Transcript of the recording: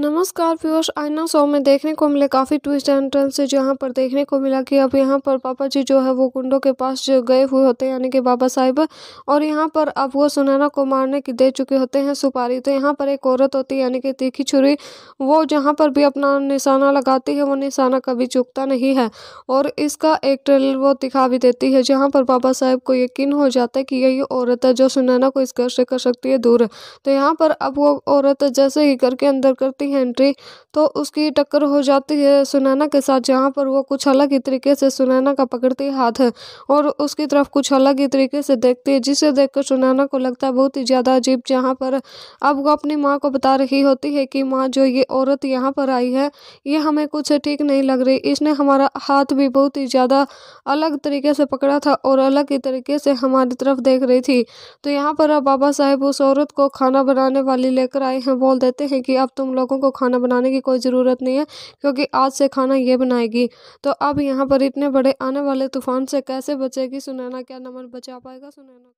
नमस्कार व्यूअर्स आईना शो में देखने को मिले काफ़ी ट्विस्ट एंड टर्न से जहाँ पर देखने को मिला कि अब यहाँ पर पापा जी जो है वो कुंडों के पास जो गए हुए होते हैं यानी कि बाबा साहिब और यहाँ पर अब वो सुनैना को मारने की दे चुके होते हैं सुपारी तो यहाँ पर एक औरत होती है यानी कि तीखी छुरी वो जहाँ पर भी अपना निशाना लगाती है वो निशाना कभी चुकता नहीं है और इसका एक ट्रेलर वो दिखा भी देती है जहाँ पर बाबा साहेब को यकीन हो जाता है कि यही औरत है जो सुनैना को इस घर से कर सकती है दूर तो यहाँ पर अब वो औरत जैसे ही घर के अंदर करती करती है एंट्री तो उसकी टक्कर हो जाती है सुनैना के साथ जहाँ पर वो कुछ अलग ही तरीके से सुनैना का पकड़ती हाथ है और उसकी तरफ कुछ अलग ही तरीके से देखती है जिसे देखकर सुनैना को लगता है बहुत ही ज़्यादा अजीब जहाँ पर अब वो अपनी माँ को बता रही होती है कि माँ जो ये औरत यहाँ पर आई है ये हमें कुछ ठीक नहीं लग रही इसने हमारा हाथ भी बहुत ही ज़्यादा अलग तरीके से पकड़ा था और अलग ही तरीके से हमारी तरफ देख रही थी तो यहाँ पर अब बाबा साहेब उस औरत को खाना बनाने वाली लेकर आए हैं बोल देते हैं कि अब तुम लोगों लोगों को खाना बनाने की कोई ज़रूरत नहीं है क्योंकि आज से खाना ये बनाएगी तो अब यहाँ पर इतने बड़े आने वाले तूफ़ान से कैसे बचेगी सुनैना क्या नमन बचा पाएगा सुनैना